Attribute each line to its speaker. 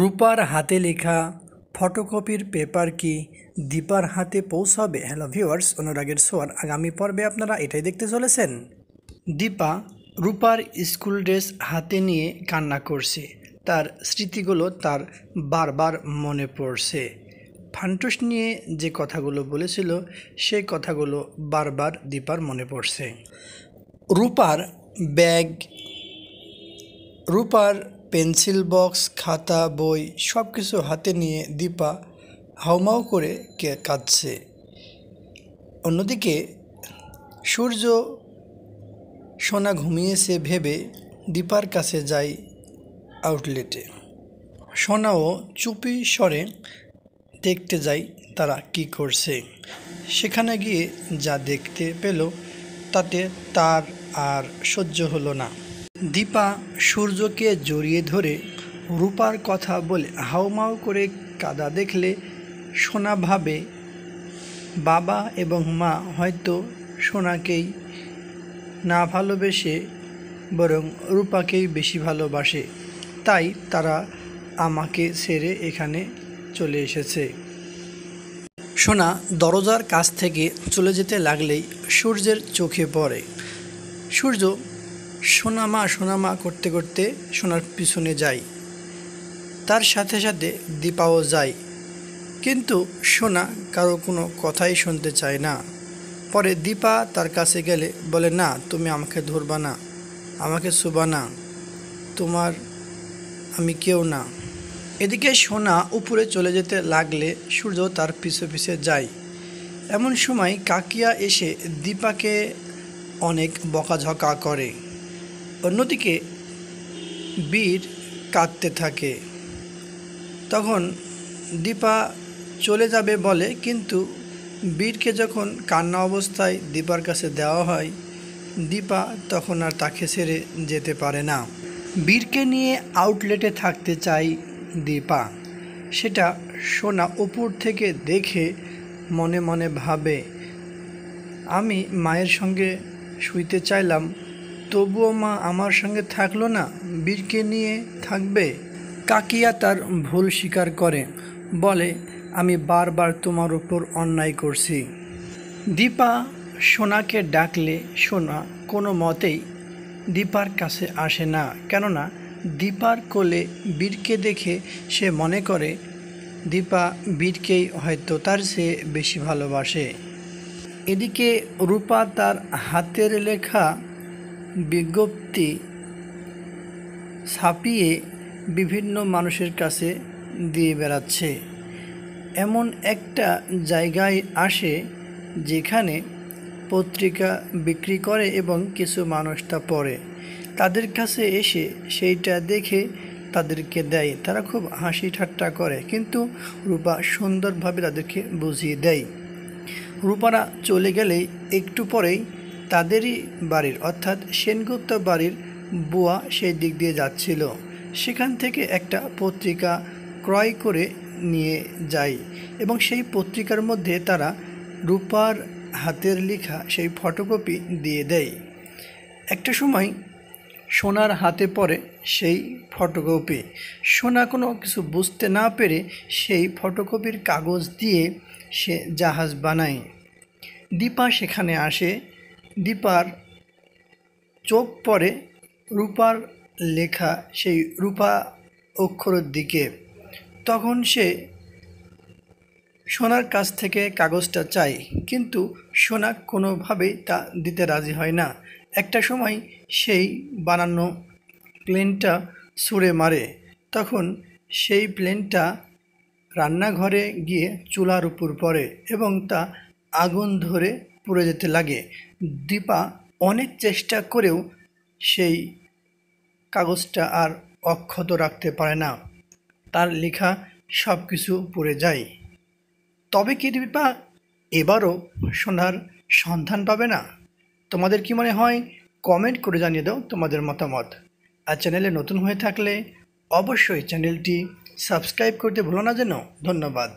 Speaker 1: রূপার হাতে লেখা ফটোকপির পেপার কি দীপার হাতে পৌঁছাবে হ্যালো ভিউয়ার্স অনুরাগের সোয়ার আগামী পর্বে আপনারা এটাই দেখতে চলেছেন দীপা রূপার স্কুল ড্রেস হাতে নিয়ে কান্না করছে তার স্মৃতিগুলো তার বারবার মনে পড়ছে ফান্টুস নিয়ে যে কথাগুলো বলেছিল সেই কথাগুলো বারবার দীপার মনে পড়ছে রূপার ব্যাগ রূপার পেন্সিল বক্স খাতা বই সব কিছু হাতে নিয়ে দীপা হাউমাউ করে কাঁদছে অন্যদিকে সূর্য সোনা ঘুমিয়েছে ভেবে দীপার কাছে যাই আউটলেটে সোনাও চুপি স্বরে দেখতে যাই তারা কি করছে সেখানে গিয়ে যা দেখতে পেল তাতে তার আর সহ্য হলো না দীপা সূর্যকে জড়িয়ে ধরে রূপার কথা বলে হাউমাউ করে কাদা দেখলে সোনা ভাবে বাবা এবং মা হয়তো সোনাকেই না ভালোবেসে বরং রূপাকেই বেশি ভালোবাসে তাই তারা আমাকে সেরে এখানে চলে এসেছে সোনা দরজার কাছ থেকে চলে যেতে লাগলেই সূর্যের চোখে পড়ে সূর্য সোনামা সোনামা করতে করতে সোনার পিছনে যাই তার সাথে সাথে দীপাও যায় কিন্তু সোনা কারো কোনো কথাই শুনতে চায় না পরে দীপা তার কাছে গেলে বলে না তুমি আমাকে ধরবা না আমাকে শুবা না তোমার আমি কেউ না এদিকে সোনা উপরে চলে যেতে লাগলে সূর্য তার পিছে পিছে যায় এমন সময় কাকিয়া এসে দীপাকে অনেক বকাঝকা করে অন্যদিকে বীর কাঁদতে থাকে তখন দীপা চলে যাবে বলে কিন্তু বীরকে যখন কান্না অবস্থায় দীপার কাছে দেওয়া হয় দীপা তখন আর তাকে সেরে যেতে পারে না বীরকে নিয়ে আউটলেটে থাকতে চাই দীপা সেটা সোনা উপর থেকে দেখে মনে মনে ভাবে আমি মায়ের সঙ্গে শুইতে চাইলাম তবুও মা আমার সঙ্গে থাকলো না বীরকে নিয়ে থাকবে কাকিয়া তার ভুল স্বীকার করে বলে আমি বারবার তোমার ওপর অন্যায় করছি দীপা সোনাকে ডাকলে সোনা কোনো মতেই দীপার কাছে আসে না কেননা দীপার কোলে বীরকে দেখে সে মনে করে দীপা বীরকেই হয়তো তার সে বেশি ভালোবাসে এদিকে রূপা তার হাতের লেখা বিজ্ঞপ্তি ছাপিয়ে বিভিন্ন মানুষের কাছে দিয়ে বেড়াচ্ছে এমন একটা জায়গায় আসে যেখানে পত্রিকা বিক্রি করে এবং কিছু মানুষ তা পড়ে তাদের কাছে এসে সেইটা দেখে তাদেরকে দেয় তারা খুব হাসি ঠাট্টা করে কিন্তু রূপা সুন্দরভাবে তাদেরকে বুঝিয়ে দেয় রূপারা চলে গেলেই একটু পরেই তাদেরই বাড়ির অর্থাৎ সেনগুপ্ত বাড়ির বুয়া সেই দিক দিয়ে যাচ্ছিল সেখান থেকে একটা পত্রিকা ক্রয় করে নিয়ে যাই এবং সেই পত্রিকার মধ্যে তারা রূপার হাতের লেখা সেই ফটোকপি দিয়ে দেয় একটা সময় সোনার হাতে পড়ে সেই ফটোকপি সোনা কোনো কিছু বুঝতে না পেরে সেই ফটোকপির কাগজ দিয়ে সে জাহাজ বানায় দীপা সেখানে আসে দীপার চোখ পড়ে রূপার লেখা সেই রূপা অক্ষরের দিকে তখন সে সোনার কাছ থেকে কাগজটা চাই কিন্তু সোনা কোনোভাবেই তা দিতে রাজি হয় না একটা সময় সেই বানানো প্লেনটা ছুঁড়ে মারে তখন সেই প্লেনটা রান্নাঘরে গিয়ে চুলার উপর পড়ে এবং তা আগুন ধরে পুড়ে যেতে লাগে দীপা অনেক চেষ্টা করেও সেই কাগজটা আর অক্ষত রাখতে পারে না তার লেখা সব কিছু পড়ে যায় তবে কি দীপা এবারও সোনার সন্ধান পাবে না তোমাদের কি মনে হয় কমেন্ট করে জানিয়ে দাও তোমাদের মতামত আর চ্যানেলে নতুন হয়ে থাকলে অবশ্যই চ্যানেলটি সাবস্ক্রাইব করতে ভুলো না যেন ধন্যবাদ